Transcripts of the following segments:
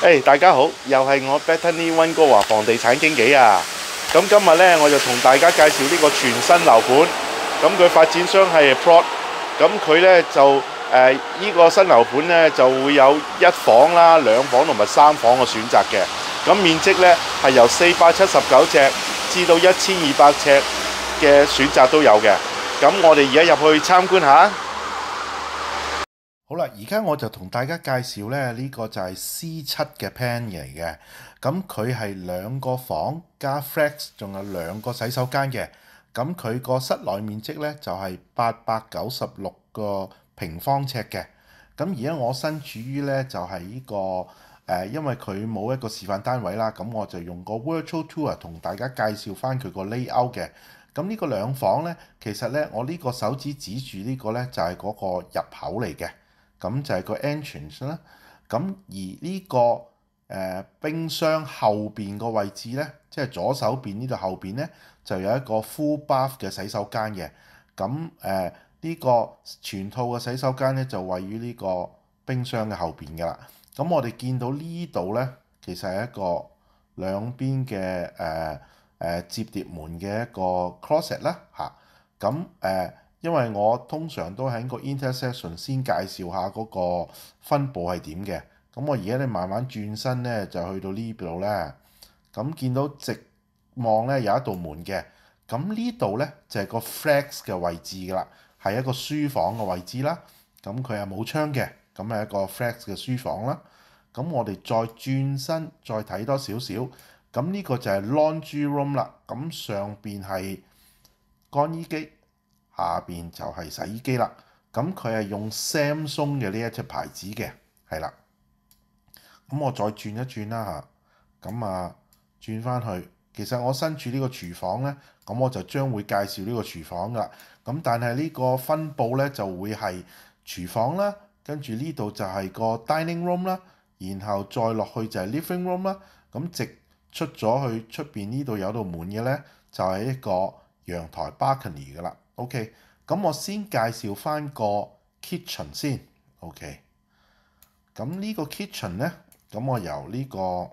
诶，大家好，又系我 Betany 温哥华房地产经纪啊。咁今日呢，我就同大家介绍呢个全新楼盘。咁佢发展商系 Plot，咁佢呢，就诶，依个新楼盘呢，就会有一房啦、两房同埋三房嘅选择嘅。咁面积呢，系由四百七十九尺至到一千二百尺嘅选择都有嘅。咁我哋而家入去参观下。好啦，而家我就同大家介紹咧，呢個就係 C 七嘅 plan 嚟嘅。咁佢係兩個房加 flex，仲有兩個洗手間嘅。咁佢個室內面積咧就係八百九十六個平方尺嘅。咁而家我身處於咧就係呢個誒，因為佢冇一個示範單位啦，咁我就用個 virtual tour 同大家介紹翻佢個 layout 嘅。咁呢個兩房咧，其實咧我呢個手指指住呢個咧就係嗰個入口嚟嘅。咁就係個 entrance 啦。咁而呢個誒冰箱後邊個位置咧，即係左手邊呢度後邊咧，就有一個 full bath 嘅洗手間嘅。咁誒呢個全套嘅洗手間咧，就位於呢個冰箱嘅後邊噶啦。咁我哋見到呢度咧，其實係一個兩邊嘅誒誒摺疊門嘅一個 closet 啦，嚇。咁誒。因為我通常都喺個 intersection 先介紹下嗰個分佈係點嘅，咁我而家咧慢慢轉身咧，就去到呢度咧，咁見到直望咧有一道門嘅，咁呢度咧就係個 flex 嘅位置㗎啦，係一個書房嘅位置啦，咁佢係冇窗嘅，咁係一個 flex 嘅書房啦，咁我哋再轉身再睇多少少，咁呢個就係 l a u n d r y room 啦，咁上邊係乾衣機。下邊就係洗衣機啦。咁佢係用 Samsung 嘅呢一隻牌子嘅，係啦。咁我再轉一轉啦嚇。咁啊，轉翻去，其實我身處呢個廚房咧，咁我就將會介紹呢個廚房噶啦。咁但係呢個分佈咧就會係廚房啦，跟住呢度就係個 dining room 啦，然後再落去就係 living room 啦。咁直出咗去出面呢度有道門嘅咧，就係一個陽台 b a l c o n y 噶啦。OK，咁我先介紹翻個 kitchen 先，OK，咁呢個 kitchen 咧，咁我由呢個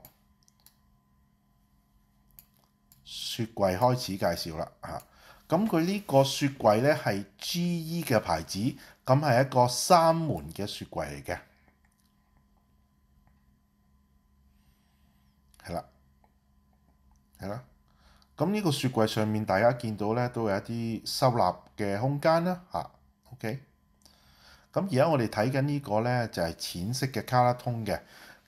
雪櫃開始介紹啦，嚇，咁佢呢個雪櫃咧係 GE 嘅牌子，咁係一個三門嘅雪櫃嚟嘅，係啦，係啦。咁呢個雪櫃上面，大家見到咧都有一啲收納嘅空間啦，嚇，OK。咁而家我哋睇緊呢個咧就係淺色嘅卡拉通嘅，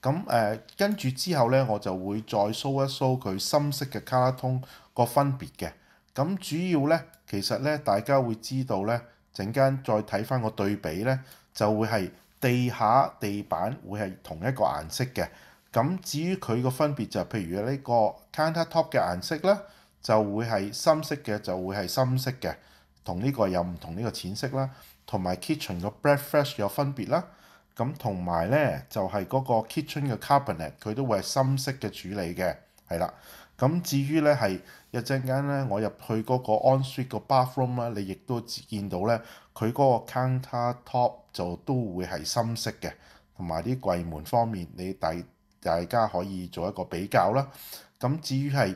咁誒跟住之後咧我就會再掃一掃佢深色嘅卡拉通個分別嘅。咁主要咧其實咧大家會知道咧陣間再睇翻個對比咧就會係地下地板會係同一個顏色嘅。咁至於佢個分別就譬如呢個 counter top 嘅顏色啦。就會係深色嘅，就會係深色嘅，同呢個有唔同呢個淺色啦，同埋 kitchen 個 breakfast 有分別啦。咁同埋咧，就係嗰個 kitchen 嘅 c a b o a e t 佢都會係深色嘅處理嘅，係啦。咁至於咧係一陣間咧，我入去嗰個 on street 個 bathroom 啦，你亦都見到咧，佢嗰個 countertop 就都會係深色嘅，同埋啲櫃門方面，你大大家可以做一個比較啦。咁至於係。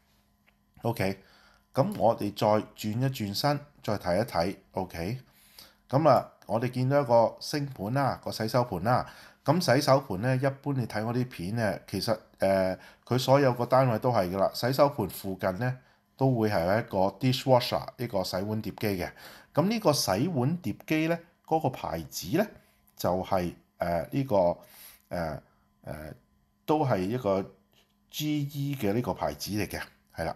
O K，咁我哋再轉一轉身，再睇一睇。O K，咁啊，我哋見到一個星盤啦，個洗手盤啦。咁洗手盤咧，一般你睇我啲片咧，其實誒，佢所有個單位都係噶啦。洗手盤附近咧，都會係一個 dish washer 呢個洗碗碟機嘅。咁呢個洗碗碟機咧，嗰個牌子咧就係誒呢個誒誒都係一個 G E 嘅呢個牌子嚟嘅，係啦。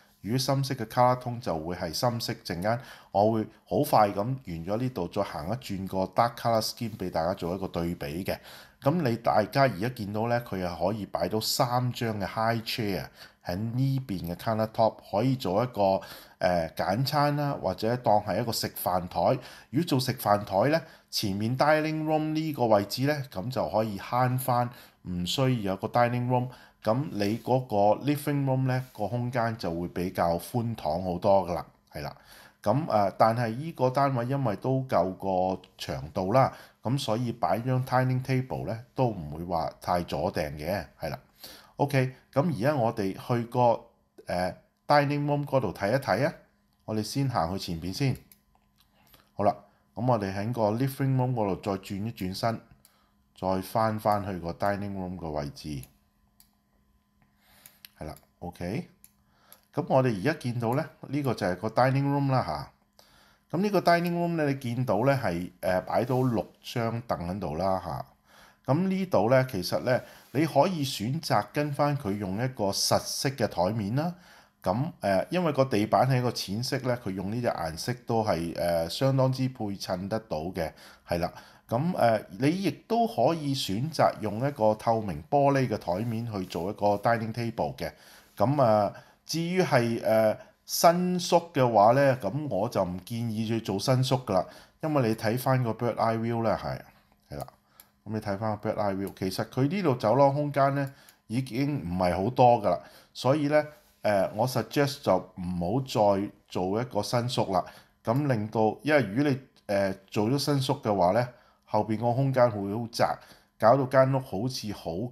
如果深色嘅卡拉通就會係深色，陣間我會好快咁完咗呢度，再行一轉個 dark color skin 俾大家做一個對比嘅。咁你大家而家見到咧，佢係可以擺到三張嘅 high chair 喺呢邊嘅 color top，可以做一個誒簡餐啦，或者當係一個食飯台。如果做食飯台咧，前面 dining room 呢個位置咧，咁就可以慳翻，唔需要有個 dining room。咁你嗰個 living room 咧個空間就會比較寬敞好多㗎啦，係啦。咁誒，但係依個單位因為都夠個長度啦，咁所以擺張 t i n i n g table 咧都唔會話太阻定嘅，係啦。OK，咁而家我哋去個誒 dining room 嗰度睇一睇啊。我哋先行去前邊先，好啦。咁我哋喺個 living room 嗰度再轉一轉身，再翻翻去個 dining room 嘅位置。OK，咁我哋而家見到咧，呢個就係個 dining room 啦嚇。咁呢個 dining room 咧，你見到咧係誒擺到六張凳喺度啦嚇。咁呢度咧，其實咧你可以選擇跟翻佢用一個實色嘅台面啦。咁誒，因為個地板係一個淺色咧，佢用呢只顏色都係誒相當之配襯得到嘅，係啦。咁誒，你亦都可以選擇用一個透明玻璃嘅台面去做一個 dining table 嘅。咁啊，至於係誒新宿嘅話咧，咁我就唔建議去做新宿噶啦，因為你睇翻個 bird eye view 咧，係係啦，咁你睇翻個 bird eye view，其實佢呢度走廊空間咧已經唔係好多噶啦，所以咧誒，我 suggest 就唔好再做一個新宿啦，咁令到，因為如果你誒做咗新宿嘅話咧，後邊個空間會好窄，搞到間屋好似好。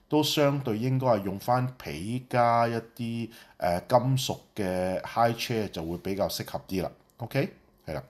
都相對應該係用翻皮加一啲誒金屬嘅 high chair 就會比較適合啲啦。OK，係啦。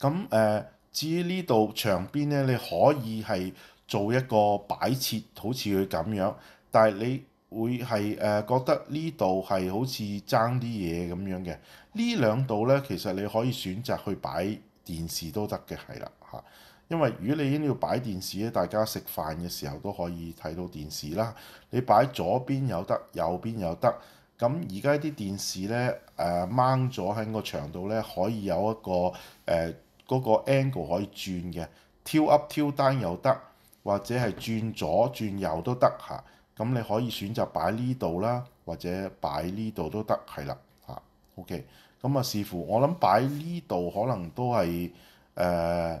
咁誒，至於呢度牆邊咧，你可以係做一個擺設，好似佢咁樣。但係你會係誒覺得呢度係好似爭啲嘢咁樣嘅。呢兩度咧，其實你可以選擇去擺電視都得嘅，係啦嚇。因為如果你已經要擺電視咧，大家食飯嘅時候都可以睇到電視啦。你擺左邊有得，右邊有得。咁而家啲電視咧，誒掹咗喺個牆度咧，可以有一個誒嗰個 angle 可以轉嘅，挑 Up 挑 Down 又得，或者係轉左轉右都得嚇。咁你可以選擇擺呢度啦，或者擺呢度都得，係啦嚇。OK，咁啊，視乎我諗擺呢度可能都係誒。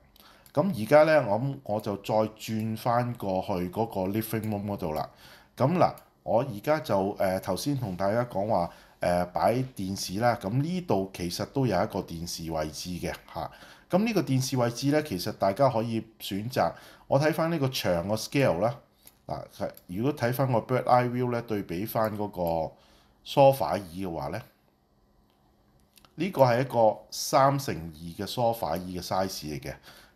咁而家咧，我我就再轉翻過去嗰個 living room 嗰度啦。咁嗱，我而家就誒頭先同大家講話誒擺電視啦。咁呢度其實都有一個電視位置嘅嚇。咁呢個電視位置咧，其實大家可以選擇。我睇翻呢個長個 scale 啦嗱，如果睇翻個 bread eye view 咧，對比翻嗰個 sofa 椅嘅話咧，呢個係一個三乘二嘅 sofa 椅嘅 size 嚟嘅。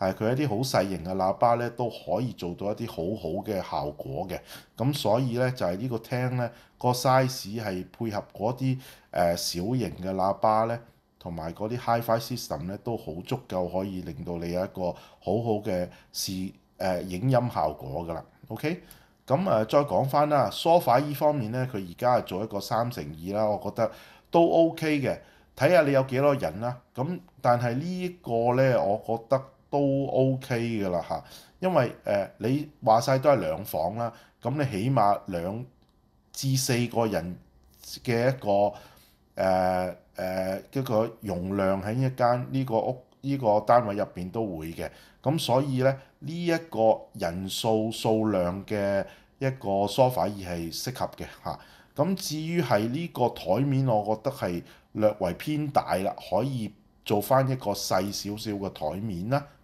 係佢一啲好細型嘅喇叭咧，都可以做到一啲好好嘅效果嘅。咁所以咧就係呢個廳咧個 size 係配合嗰啲誒小型嘅喇叭咧，同埋嗰啲 Hi-Fi system 咧都好足夠可以令到你有一個好好嘅視誒影音效果㗎啦。OK，咁誒再講翻啦，sofa 依方面咧佢而家係做一個三乘二啦，我覺得都 OK 嘅。睇下你有幾多人啦。咁但係呢個咧，我覺得。都 OK 噶啦嚇，因為誒你話晒都係兩房啦，咁你起碼兩至四個人嘅一個誒誒一個容量喺一間呢個屋呢個單位入邊都會嘅，咁所以咧呢一個人數數量嘅一個 sofa 而係適合嘅嚇。咁至於係呢個台面，我覺得係略為偏大啦，可以做翻一個細少少嘅台面啦。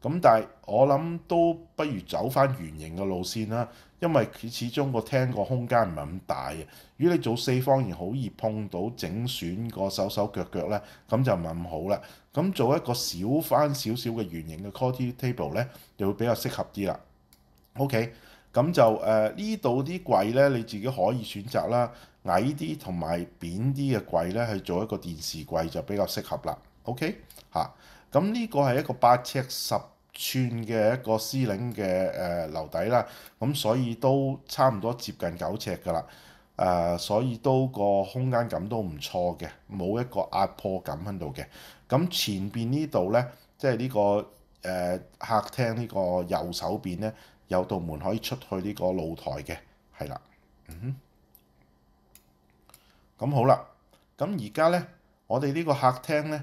咁但係我諗都不如走翻圓形嘅路線啦，因為佢始終個廳個空間唔係咁大嘅。如果你做四方形好易碰到整損個手手腳腳咧，咁就唔係咁好啦。咁做一個小翻少少嘅圓形嘅 c o r t e table 咧，就會比較適合啲啦。OK，咁就誒呢度啲櫃咧，你自己可以選擇啦，矮啲同埋扁啲嘅櫃咧，去做一個電視櫃就比較適合啦。OK，嚇。咁呢個係一個八尺十寸嘅一個絲領嘅誒樓底啦，咁所以都差唔多接近九尺㗎啦。誒，所以都個空間感都唔錯嘅，冇一個壓迫感喺度嘅。咁前邊呢度咧，即係呢個誒客廳呢個右手邊咧，有道門可以出去呢個露台嘅，係啦。嗯哼，咁好啦，咁而家咧，我哋呢個客廳咧。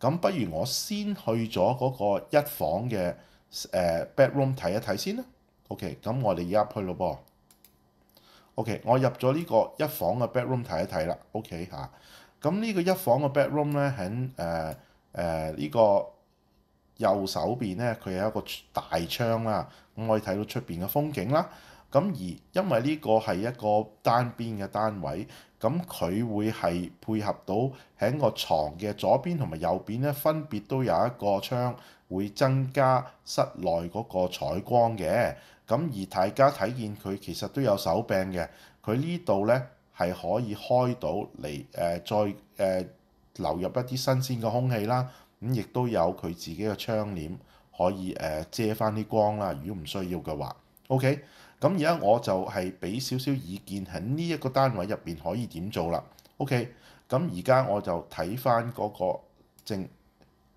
咁不如我先去咗嗰個一房嘅誒 bedroom 睇一睇先啦。OK，咁我哋而家去咯噃。OK，我入咗呢個一房嘅 bedroom 睇一睇啦。OK 嚇，咁呢個一房嘅 bedroom 咧喺誒誒呢個右手邊咧，佢有一個大窗啦，咁可以睇到出邊嘅風景啦。咁而因為呢個係一個單邊嘅單位，咁佢會係配合到喺個床嘅左邊同埋右邊咧，分別都有一個窗，會增加室內嗰個采光嘅。咁而大家睇見佢其實都有手柄嘅，佢呢度咧係可以開到嚟誒，再誒流入一啲新鮮嘅空氣啦。咁亦都有佢自己嘅窗簾可以誒遮翻啲光啦。如果唔需要嘅話，OK。咁而家我就係俾少少意見喺呢一個單位入邊可以點做啦。OK，咁而家我就睇翻嗰個正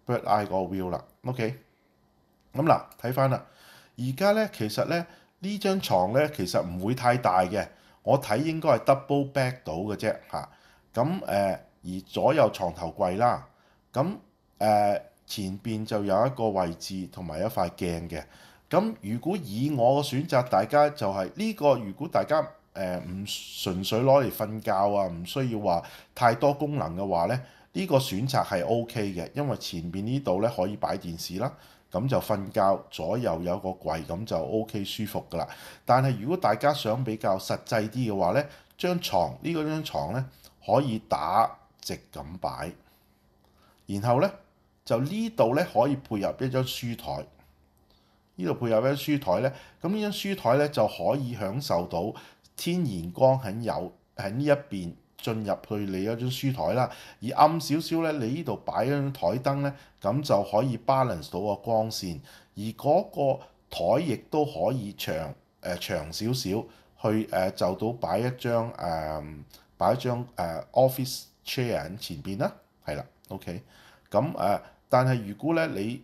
Bird Eye 個 view 啦。OK，咁嗱睇翻啦。而家咧其實咧呢張牀咧其實唔會太大嘅，我睇應該係 double b a c k 到嘅啫嚇。咁誒而左右床頭櫃啦，咁誒前邊就有一個位置同埋一塊鏡嘅。咁如果以我嘅選擇，大家就係呢個。如果大家誒唔純粹攞嚟瞓覺啊，唔需要話太多功能嘅話咧，呢個選擇係 O K 嘅，因為前面呢度咧可以擺電視啦，咁就瞓覺左右有個櫃，咁就 O K 舒服噶啦。但係如果大家想比較實際啲嘅話咧，張床呢個張床咧可以打直咁擺，然後咧就呢度咧可以配合一張書台。呢度配有一張書台咧，咁呢張書台咧就可以享受到天然光喺有喺呢一邊進入去你嗰張書台啦。而暗少少咧，你呢度擺張台燈咧，咁就可以 balance 到個光線。而嗰個台亦都可以長誒長少少，去誒就到擺一張誒擺一張誒 office chair 喺前邊啦。係啦，OK。咁誒，但係如果咧你，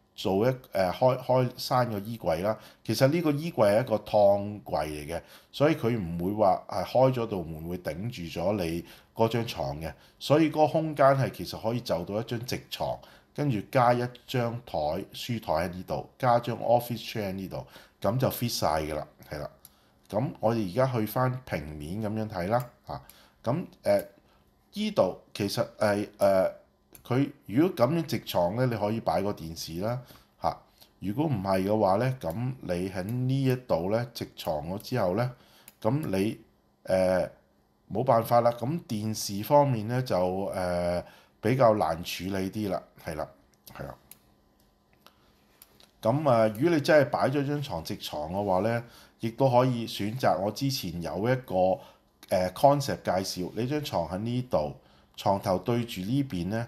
做一誒開開閂個衣櫃啦，其實呢個衣櫃係一個燙櫃嚟嘅，所以佢唔會話係開咗度門會頂住咗你嗰張床嘅，所以個空間係其實可以就到一張直床，跟住加一張台書台喺呢度，加張 office chair 喺呢度，咁就 fit 晒㗎啦，係啦。咁我哋而家去翻平面咁樣睇啦，啊，咁誒依度其實係誒。佢如果咁樣直床咧，你可以擺個電視啦嚇。如果唔係嘅話咧，咁你喺呢一度咧直床咗之後咧，咁你誒冇辦法啦。咁電視方面咧就誒比較難處理啲啦，係啦，係啦。咁啊，如果你真係擺咗張床直床嘅話咧，亦都可以選擇我之前有一個誒 concept 介紹，你張床喺呢度，床頭對住呢邊咧。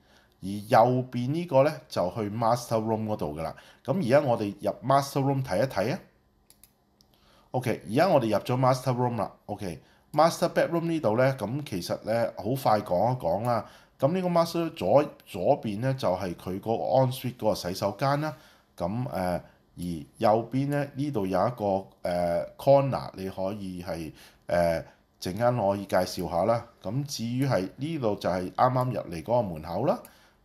而右邊呢個咧就去 master room 嗰度噶啦。咁而家我哋入 master room 睇一睇啊。OK，而家我哋入咗 master room 啦。OK，master bedroom 呢度咧，咁其實咧好快講一講啦。咁呢個 master 左左邊咧就係佢個 on suite 嗰個洗手間啦。咁誒，而右邊咧呢度有一個誒 corner，你可以係誒靜間可以介紹下啦。咁至於係呢度就係啱啱入嚟嗰個門口啦。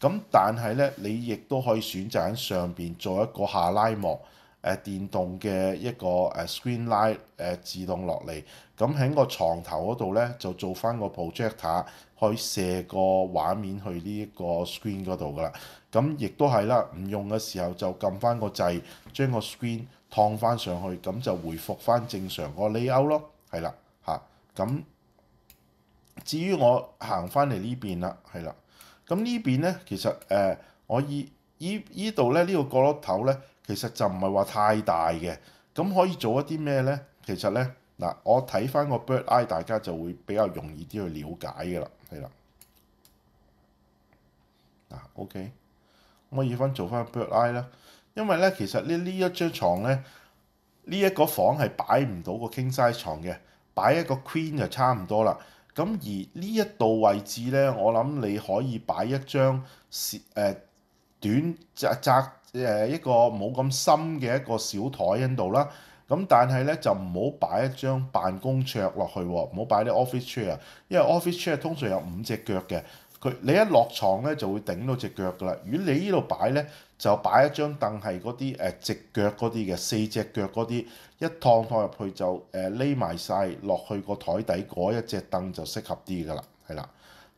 咁但係咧，你亦都可以選擇喺上邊做一個下拉幕，誒電動嘅一個誒 screen l i 拉誒自動落嚟。咁喺個床頭嗰度咧，就做翻個 projector，可以射個畫面去呢一個 screen 嗰度噶啦。咁亦都係啦，唔用嘅時候就撳翻個掣，將個 screen 燙翻上去，咁就回復翻正常個 layout 咯。係啦，嚇。咁至於我行翻嚟呢邊啦，係啦。咁呢邊咧，其實誒，我依依依度咧，呢個角落頭咧，其實就唔係話太大嘅。咁可以做一啲咩咧？其實咧，嗱，我睇翻個 bird eye，大家就會比較容易啲去了解嘅啦，係啦。嗱，OK，我以翻做翻 bird eye 啦，因為咧，其實呢呢一張床咧，呢一個房係擺唔到個 king size 床嘅，擺一個 queen 就差唔多啦。咁而呢一度位置咧，我諗你可以擺一張是短窄窄誒一個冇咁深嘅一個小台喺度啦。咁但係咧就唔好擺一張辦公桌落去，唔好擺啲 office chair，因為 office chair 通常有五隻腳嘅，佢你一落床咧就會頂到只腳噶啦。如果你依度擺咧，就擺一張凳係嗰啲誒直腳嗰啲嘅，四隻腳嗰啲。一趟放入去就誒匿埋曬落去個台底嗰一隻燈就適合啲㗎啦，係啦。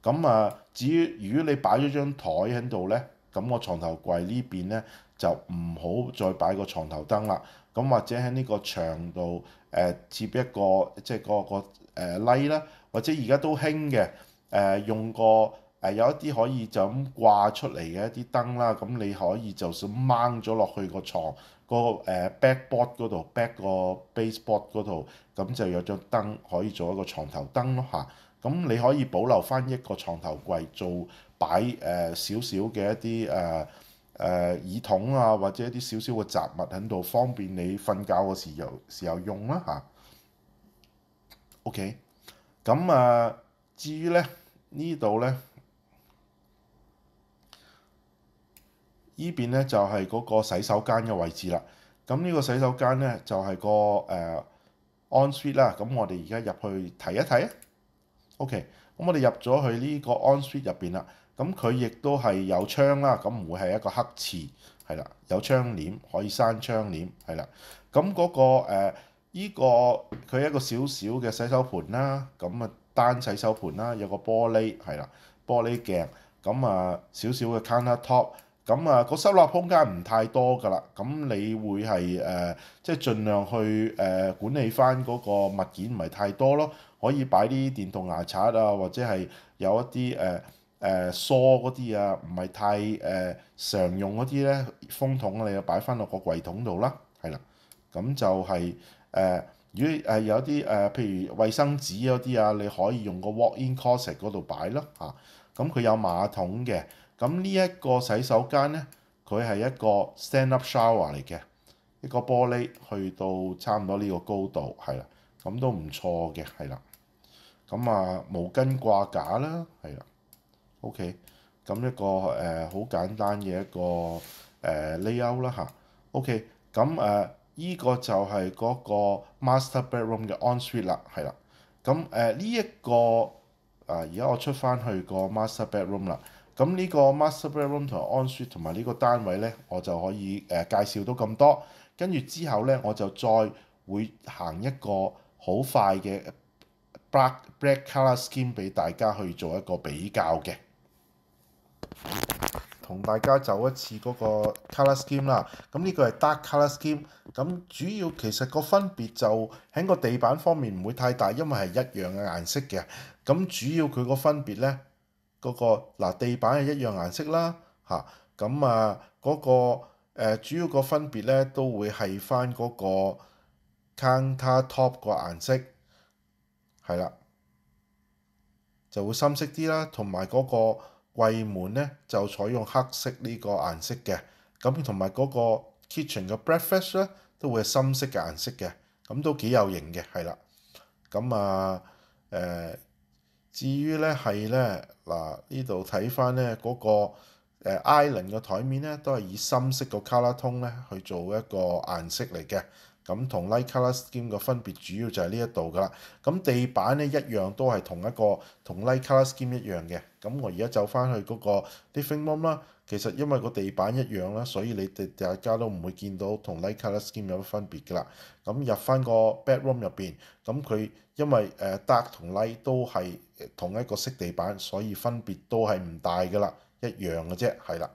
咁啊，至於如果你擺咗張台喺度咧，咁個床頭櫃呢邊咧就唔好再擺個床頭燈啦。咁或者喺呢個牆度誒接一個即係個個誒啦，或者而家都興嘅誒用個。誒有一啲可以就咁掛出嚟嘅一啲燈啦，咁你可以就算掹咗落去個牀個誒 backboard 嗰度，back 個 baseboard 嗰度，咁就有張燈可以做一個床頭燈咯吓，咁你可以保留翻一個床頭櫃做擺誒少少嘅一啲誒誒耳筒啊，或者一啲少少嘅雜物喺度，方便你瞓覺嘅時候時候用啦吓 OK，咁啊至於咧呢度咧。呢邊咧就係嗰個洗手間嘅位置啦。咁呢個洗手間咧就係個誒 on suite 啦。咁我哋而家入去睇一睇。啊。OK，咁我哋入咗去呢個 on suite 入邊啦。咁佢亦都係有窗啦，咁唔會係一個黑黐係啦，有窗簾可以閂窗簾係啦。咁嗰個誒依個佢一個小小嘅洗手盆啦，咁啊單洗手盆啦，有個玻璃係啦，玻璃鏡咁啊少少嘅 counter top。咁啊，個收納空間唔太多㗎啦，咁你會係誒，即係盡量去誒管理翻嗰個物件唔係太多咯，可以擺啲電動牙刷啊，或者係有一啲誒誒梳嗰啲啊，唔係太誒常用嗰啲咧，風筒你就擺翻落個櫃桶度啦，係啦，咁就係誒，如果誒有啲誒，譬如衛生紙嗰啲啊，你可以用個 walk-in closet 嗰度擺咯嚇，咁佢有馬桶嘅。咁呢一個洗手間咧，佢係一個 stand up shower 嚟嘅，一個玻璃去到差唔多呢個高度，係啦，咁都唔錯嘅，係啦。咁啊，毛巾掛架啦，係啦，OK。咁一個誒好簡單嘅一個誒 layout 啦吓 o k 咁誒呢個就係嗰個 master bedroom 嘅 onsuite 啦，係啦。咁誒呢一個啊，而家我出翻去個 master bedroom 啦。咁呢個 master bedroom 同安舒同埋呢個單位咧，我就可以誒介紹到咁多。跟住之後咧，我就再會行一個好快嘅 black black c o l o r scheme 俾大家去做一個比較嘅，同大家走一次嗰個 c o l o r scheme 啦。咁呢個係 dark c o l o r scheme。咁主要其實個分別就喺個地板方面唔會太大，因為係一樣嘅顏色嘅。咁主要佢個分別咧。嗰個嗱地板係一樣顏色啦嚇，咁啊嗰個主要個分別咧都會係翻嗰個 counter top 個顏色係啦，就會深色啲啦。同埋嗰個櫃門咧就採用黑色呢個顏色嘅，咁同埋嗰個 kitchen 嘅 breakfast 咧都會係深色嘅顏色嘅，咁都幾有型嘅係啦。咁啊誒，至於咧係咧。嗱，呢度睇翻咧嗰個誒艾 d 嘅台面咧，都係以深色個卡拉通咧去做一個顏色嚟嘅。咁同 light c o l o r scheme 嘅分別主要就係呢一度㗎啦。咁地板咧一樣都係同一個同 light c o l o r scheme 一樣嘅。咁我而家走翻去嗰個 living room 啦。其實因為個地板一樣啦，所以你哋大家都唔會見到同 light c o l o r scheme 有分別㗎啦。咁入翻個 bedroom 入面，咁佢因為誒 dark 同 light 都係同一個色地板，所以分別都係唔大㗎啦，一樣嘅啫，係啦。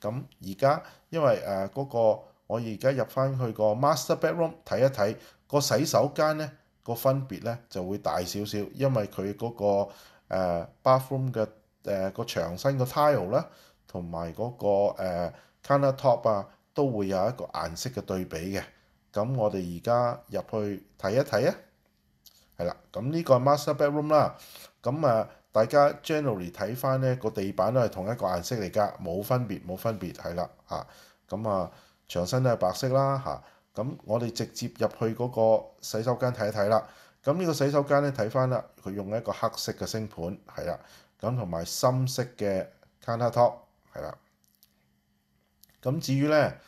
咁而家因為誒嗰個我而家入翻去個 master bedroom 睇一睇個洗手間咧個分別咧就會大少少，因為佢嗰個 bathroom 嘅誒個牆身個 tile 啦，同埋嗰個 countertop 啊都會有一個顏色嘅對比嘅。咁我哋而家入去睇一睇啊，係啦，咁呢個 master bedroom 啦，咁啊大家 generally 睇翻咧個地板都係同一個顏色嚟噶，冇分別冇分別係啦啊，咁啊～長身都係白色啦嚇，咁我哋直接入去嗰個洗手間睇一睇啦。咁呢個洗手間咧睇翻啦，佢用一個黑色嘅星盤係啦，咁同埋深色嘅 counter top 係啦。咁至於咧，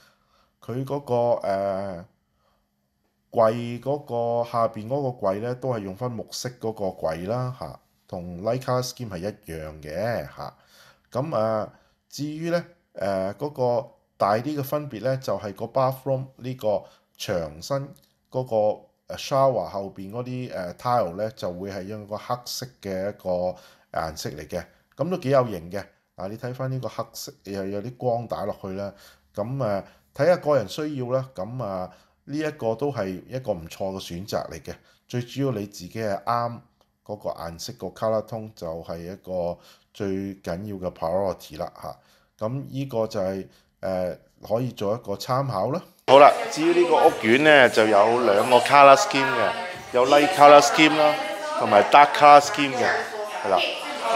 佢嗰個誒櫃嗰個下邊嗰個櫃咧，都係用翻木色嗰個櫃啦嚇，同 like skin 係一樣嘅嚇。咁誒至於咧誒嗰個。大啲嘅分別咧，就係個 bathroom 呢個牆身嗰個 shower 後邊嗰啲誒 tile 咧，就會係用個黑色嘅一個顏色嚟嘅，咁都幾有型嘅。嗱，你睇翻呢個黑色又有啲光打落去咧，咁誒睇下個人需要啦。咁啊呢一個都係一個唔錯嘅選擇嚟嘅。最主要你自己係啱嗰個顏色個 color tone 就係一個最緊要嘅 priority 啦嚇。咁依個就係。誒可以做一個參考啦。好啦，至於呢個屋苑咧，就有兩個 colour scheme 嘅，有 light colour scheme 啦，同埋 dark colour scheme 嘅，係啦。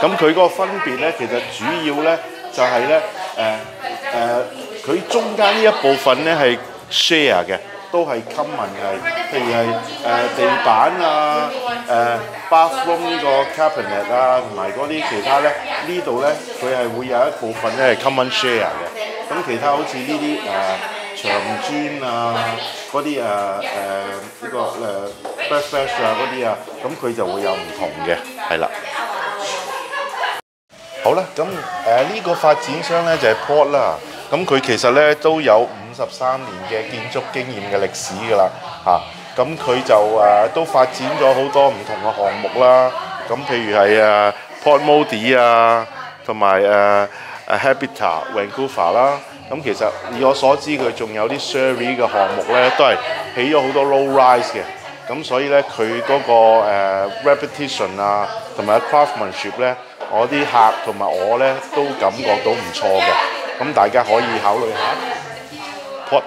咁佢嗰個分別咧，其實主要咧就係咧，誒誒，佢中間呢一部分咧係 share 嘅，都係 common 系，譬如係誒地板啊、誒 bathroom 個 c a b i n e t 啊，同埋嗰啲其他咧，呢度咧佢係會有一部分咧係 common share 嘅。咁其他好似呢啲誒牆磚啊，嗰啲誒誒呢個誒 b a k a s 啊嗰啲啊，咁佢就會有唔同嘅，係啦。好啦，咁誒呢個發展商咧就係 Port 啦，咁佢其實咧都有五十三年嘅建築經驗嘅歷史㗎啦，嚇。咁佢就誒都發展咗好多唔同嘅項目啦，咁譬如係啊 Port Moody 啊，同埋誒。誒 Habitat Vancouver 啦，咁其實以我所知，佢仲有啲 survey 嘅項目咧，都係起咗好多 low rise 嘅，咁所以咧佢嗰個 repetition 啊，同埋 craftmanship 咧，我啲客同埋我咧都感覺到唔錯嘅，咁大家可以考慮下。Put。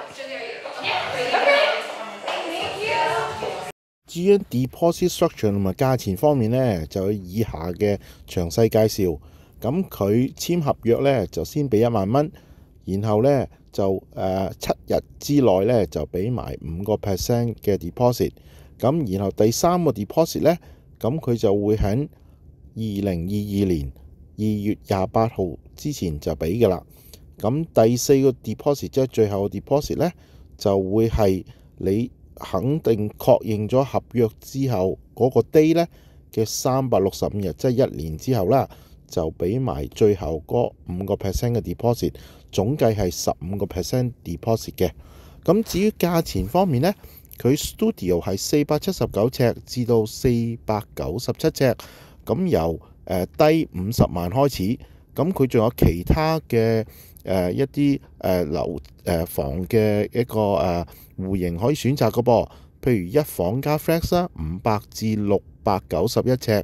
至於 deposit structure 同埋價錢方面咧，就以下嘅詳細介紹。咁佢簽合約呢，就先俾一萬蚊，然後呢，就誒七日之內呢，就俾埋五個 percent 嘅 deposit。咁然後第三個 deposit 呢，咁佢就會喺二零二二年二月廿八號之前就俾嘅啦。咁第四個 deposit 即係最後個 deposit 呢，就會係你肯定確認咗合約之後嗰個 day 呢嘅三百六十五日，即係一年之後啦。就俾埋最後嗰五個 percent 嘅 deposit，總計係十五個 percent deposit 嘅。咁至於價錢方面呢，佢 studio 係四百七十九尺至到四百九十七尺，咁由誒低五十萬開始。咁佢仲有其他嘅誒一啲誒樓誒房嘅一個誒户型可以選擇嘅噃，譬如一房加 flex 五百至六百九十一尺。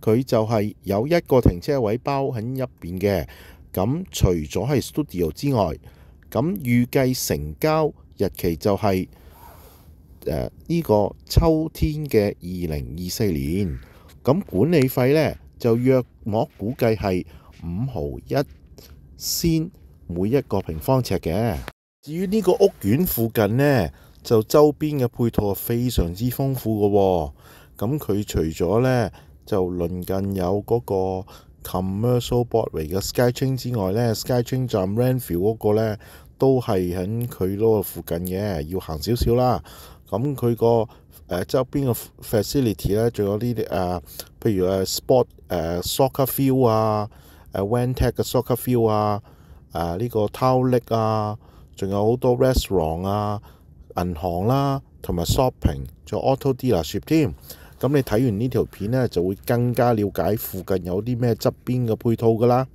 佢就係有一個停車位包喺入邊嘅。咁除咗係 studio 之外，咁預計成交日期就係誒呢個秋天嘅二零二四年。咁管理費呢，就約莫估計係五毫一先每一個平方尺嘅。至於呢個屋苑附近呢，就周邊嘅配套非常之豐富嘅。咁佢除咗呢。就鄰近有嗰個 Commercial Body 嘅 Skytrain 之外呢 s k y t r a i n 站 r a n f v i e w 嗰個咧都係喺佢嗰個附近嘅，要行少少啦。咁佢個誒周邊嘅 facility 咧，仲有呢啲誒，譬如誒 sport 誒 soccer field 啊，誒 w e n t e 嘅 soccer field 啊，誒呢個 Towelick 啊，仲有好多 restaurant 啊、銀行啦、同埋 shopping，仲有 auto dealership 添。咁你睇完呢條片呢，就會更加了解附近有啲咩側邊嘅配套噶啦。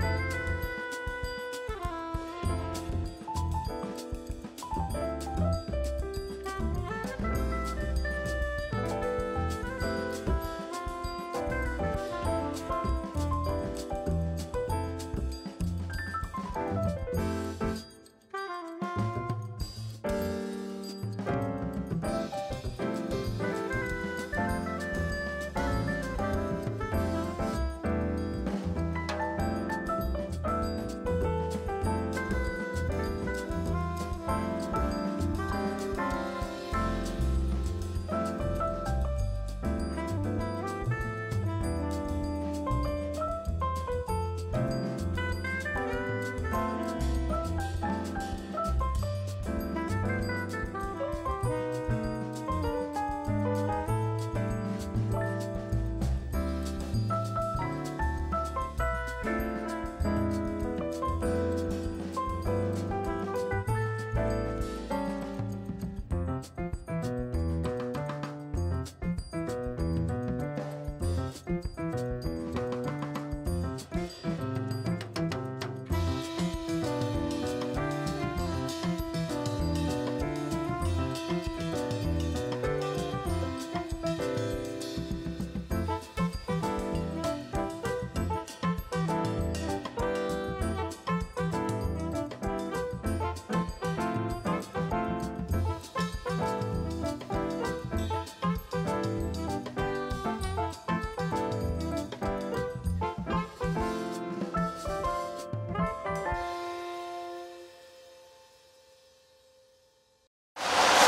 you.